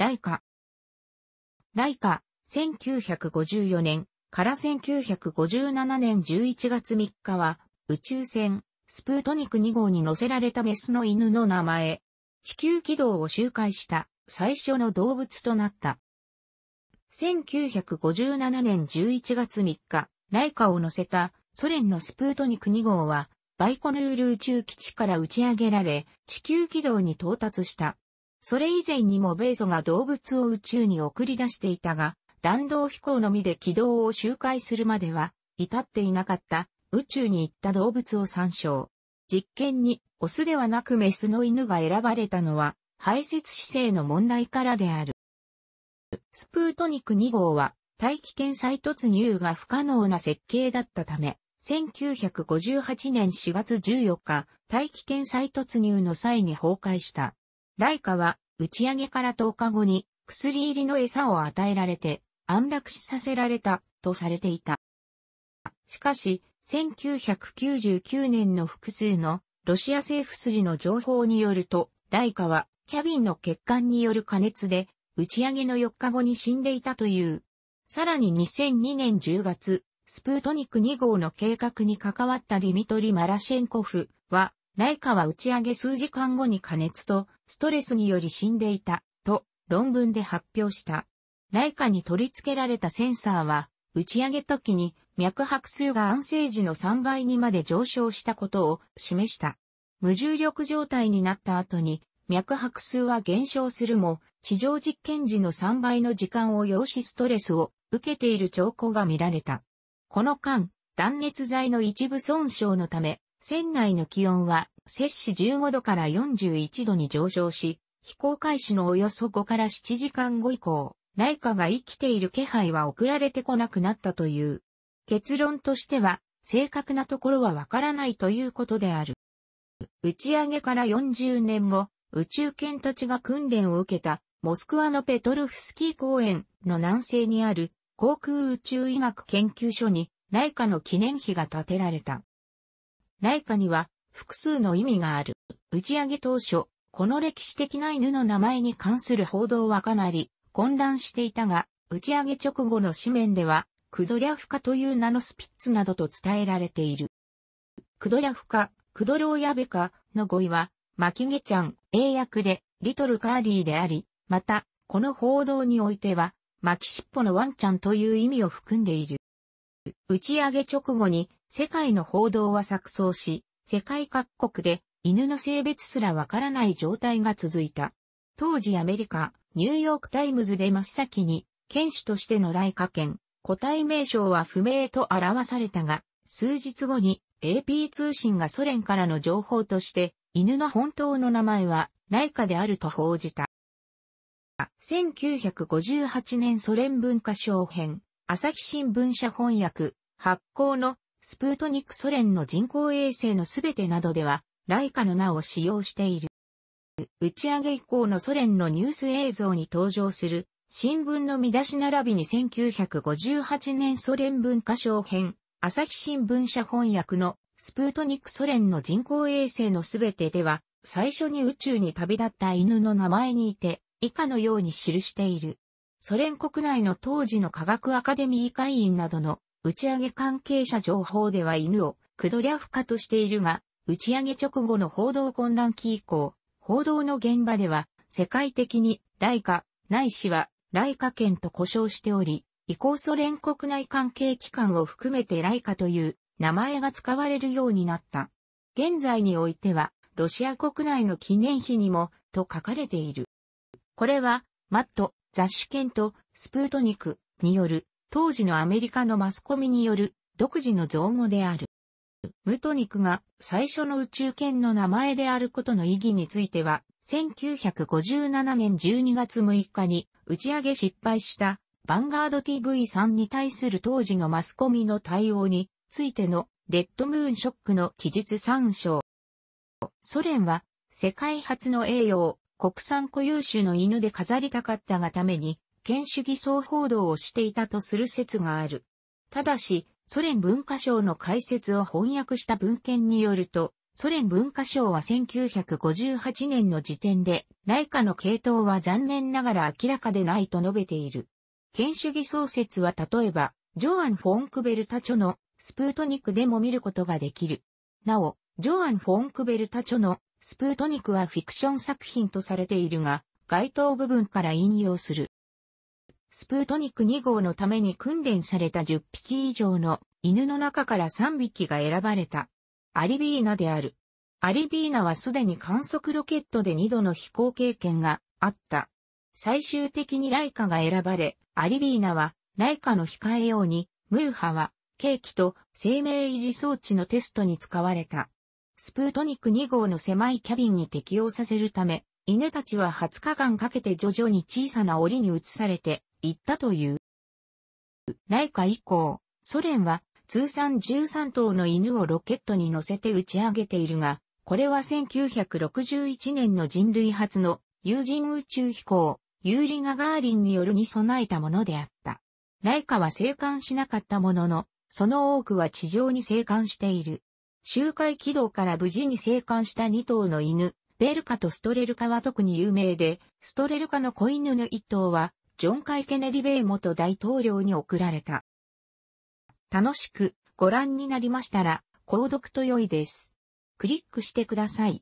ライカ。ライカ、1954年から1957年11月3日は、宇宙船、スプートニク2号に乗せられたメスの犬の名前。地球軌道を周回した最初の動物となった。1957年11月3日、ライカを乗せたソ連のスプートニク2号は、バイコヌール宇宙基地から打ち上げられ、地球軌道に到達した。それ以前にも米ソが動物を宇宙に送り出していたが、弾道飛行のみで軌道を周回するまでは、至っていなかった宇宙に行った動物を参照。実験に、オスではなくメスの犬が選ばれたのは、排泄姿勢の問題からである。スプートニク2号は、大気圏再突入が不可能な設計だったため、1958年4月14日、大気圏再突入の際に崩壊した。ライカは、打ち上げから10日後に、薬入りの餌を与えられて、安楽死させられた、とされていた。しかし、1999年の複数のロシア政府筋の情報によると、ライカはキャビンの欠陥による加熱で打ち上げの4日後に死んでいたという。さらに2002年10月、スプートニク2号の計画に関わったディミトリ・マラシェンコフは、ライカは打ち上げ数時間後に加熱とストレスにより死んでいた、と論文で発表した。ライカに取り付けられたセンサーは、打ち上げ時に脈拍数が安静時の3倍にまで上昇したことを示した。無重力状態になった後に脈拍数は減少するも、地上実験時の3倍の時間を要しストレスを受けている兆候が見られた。この間、断熱材の一部損傷のため、船内の気温は摂氏15度から41度に上昇し、飛行開始のおよそ5から7時間後以降、内科が生きている気配は送られてこなくなったという。結論としては、正確なところはわからないということである。打ち上げから40年後、宇宙犬たちが訓練を受けた、モスクワのペトルフスキー公園の南西にある航空宇宙医学研究所に、内科の記念碑が建てられた。内科には複数の意味がある。打ち上げ当初、この歴史的な犬の名前に関する報道はかなり混乱していたが、打ち上げ直後の紙面では、クドリャフカという名のスピッツなどと伝えられている。クドリャフカ、クドローヤベカの語彙は、マキゲちゃん、英訳で、リトルカーリーであり、また、この報道においては、巻シ尻尾のワンちゃんという意味を含んでいる。打ち上げ直後に世界の報道は錯綜し、世界各国で犬の性別すらわからない状態が続いた。当時アメリカ、ニューヨークタイムズで真っ先に、犬種としての来科犬、個体名称は不明と表されたが、数日後に AP 通信がソ連からの情報として、犬の本当の名前は、来科であると報じた。1958年ソ連文化賞編、朝日新聞社翻訳、発行のスプートニクソ連の人工衛星のすべてなどでは、ライカの名を使用している。打ち上げ以降のソ連のニュース映像に登場する、新聞の見出し並びに1958年ソ連文化賞編、朝日新聞社翻訳のスプートニクソ連の人工衛星のすべてでは、最初に宇宙に旅立った犬の名前にいて、以下のように記している。ソ連国内の当時の科学アカデミー会員などの打ち上げ関係者情報では犬をクドリャフカとしているが、打ち上げ直後の報道混乱期以降、報道の現場では、世界的に、イカ、ないしは、ライカ圏と呼称しており、移行ソ連国内関係機関を含めてライカという名前が使われるようになった。現在においては、ロシア国内の記念碑にも、と書かれている。これは、マット、雑誌券とスプートニクによる当時のアメリカのマスコミによる独自の造語である。ムトニクが最初の宇宙犬の名前であることの意義については、1957年12月6日に打ち上げ失敗したヴァンガード TV3 に対する当時のマスコミの対応についてのレッドムーンショックの記述参照。ソ連は世界初の栄養、国産固有種の犬で飾りたかったがために権主義総報道をしていたとする説がある。ただし、ソ連文化省の解説を翻訳した文献によると、ソ連文化省は1958年の時点で、内科の系統は残念ながら明らかでないと述べている。権主義創設は例えば、ジョアン・フォンクベルタチョのスプートニクでも見ることができる。なお、ジョアン・フォンクベルタチョのスプートニクはフィクション作品とされているが、該当部分から引用する。スプートニク2号のために訓練された10匹以上の犬の中から3匹が選ばれた。アリビーナである。アリビーナはすでに観測ロケットで2度の飛行経験があった。最終的にライカが選ばれ、アリビーナはライカの控えように、ムーハは、ケーキと生命維持装置のテストに使われた。スプートニク2号の狭いキャビンに適用させるため、犬たちは20日間かけて徐々に小さな檻に移されて、行ったという。来夏以降、ソ連は通算13頭の犬をロケットに乗せて打ち上げているが、これは1961年の人類初の有人宇宙飛行、ユーリ・ガガーリンによるに備えたものであった。ライカは生還しなかったものの、その多くは地上に生還している。周回軌道から無事に生還した2頭の犬、ベルカとストレルカは特に有名で、ストレルカの子犬の1頭は、ジョン・カイ・ケネディ米元大統領に贈られた。楽しくご覧になりましたら、購読と良いです。クリックしてください。